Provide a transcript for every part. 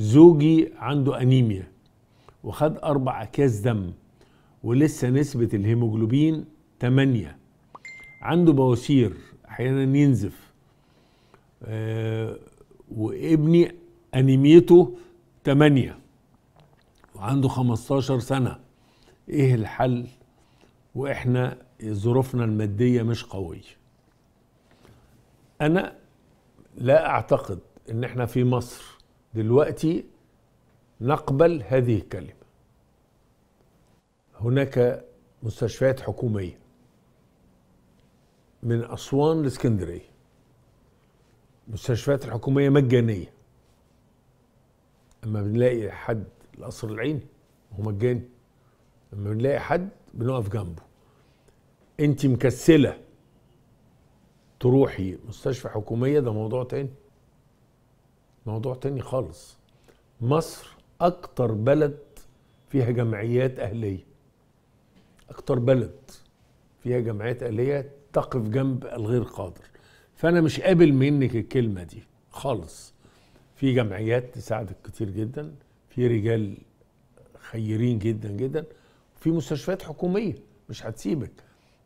زوجي عنده انيميا وخد اربع اكياس دم ولسه نسبة الهيموجلوبين 8 عنده بواسير احيانا ينزف آه وابني انيميته 8 وعنده 15 سنة ايه الحل واحنا ظروفنا المادية مش قوية انا لا اعتقد ان احنا في مصر دلوقتي نقبل هذه الكلمة هناك مستشفيات حكومية من أسوان لاسكندرية المستشفيات الحكومية مجانية أما بنلاقي حد القصر العيني هو مجاني لما بنلاقي حد بنقف جنبه انت مكسله تروحي مستشفى حكوميه ده موضوع تاني موضوع تاني خالص مصر اكتر بلد فيها جمعيات اهليه اكتر بلد فيها جمعيات اهليه تقف جنب الغير قادر فانا مش قابل منك الكلمه دي خالص في جمعيات تساعدك كتير جدا في رجال خيرين جدا جدا في مستشفيات حكوميه مش هتسيبك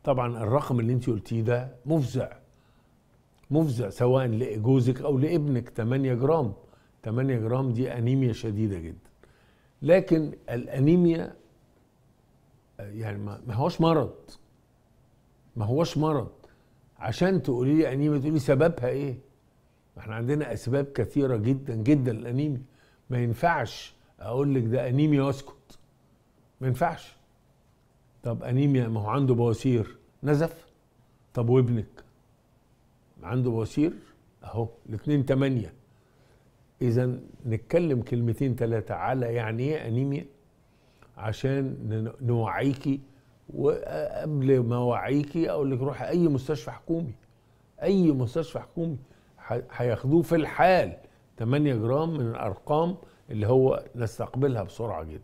طبعا الرقم اللي انت قلتيه ده مفزع مفزع سواء لجوزك او لابنك 8 جرام 8 جرام دي انيميا شديده جدا لكن الانيميا يعني ما هوش مرض ما هوش مرض عشان تقولي لي انيميا تقولي سببها ايه احنا عندنا اسباب كثيره جدا جدا للانيميا ما ينفعش اقول لك ده انيميا واسكت ما ينفعش طب انيميا ما هو عنده بواسير نزف طب وابنك عنده بواسير اهو الاثنين تمانية اذا نتكلم كلمتين ثلاثة على يعني ايه انيميا عشان نوعيكي وقبل ما اوعيكي اقول لك روحي اي مستشفى حكومي اي مستشفى حكومي هياخدوه في الحال 8 جرام من الارقام اللي هو نستقبلها بسرعه جدا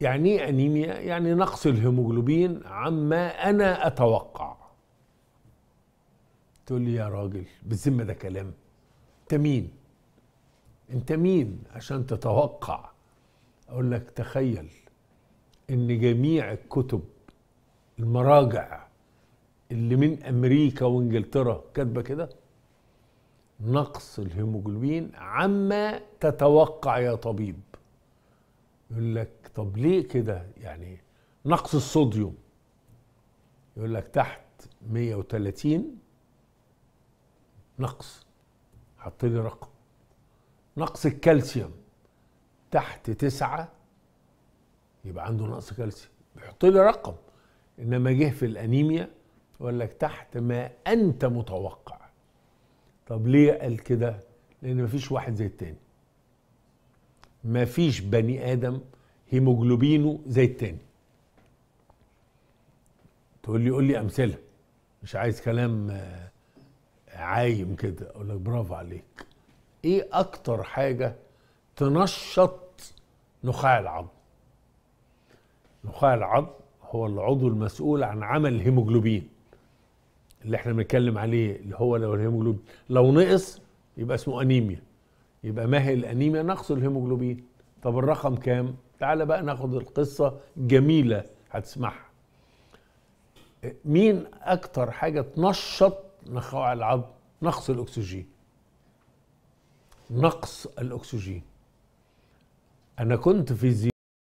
يعني ايه انيميا يعني نقص الهيموجلوبين عما انا اتوقع تقول لي يا راجل بالذمه ده كلام انت مين انت مين عشان تتوقع اقول لك تخيل ان جميع الكتب المراجع اللي من امريكا وانجلترا كاتبه كده نقص الهيموجلوبين عما تتوقع يا طبيب يقول لك طب ليه كده يعني نقص الصوديوم يقول لك تحت 130 نقص حط لي رقم نقص الكالسيوم تحت تسعة يبقى عنده نقص كالسيوم يحط لي رقم انما جه في الانيميا يقول لك تحت ما انت متوقع طب ليه قال كده لان مفيش واحد زي التاني مفيش بني ادم هيموجلوبينه زي التاني تقول لي قول لي امثله مش عايز كلام آه، عايم كده اقول لك برافو عليك ايه اكتر حاجه تنشط نخاع العظم نخاع العظم هو العضو المسؤول عن عمل الهيموجلوبين اللي احنا بنتكلم عليه اللي هو لو الهيموجلوبين لو نقص يبقى اسمه انيميا يبقى ما هي الانيميا نقص الهيموجلوبين طب الرقم كام تعال بقى ناخد القصه جميله هتسمعها مين اكتر حاجه تنشط نخاع العظم نقص الأكسجين نقص الأكسجين أنا كنت في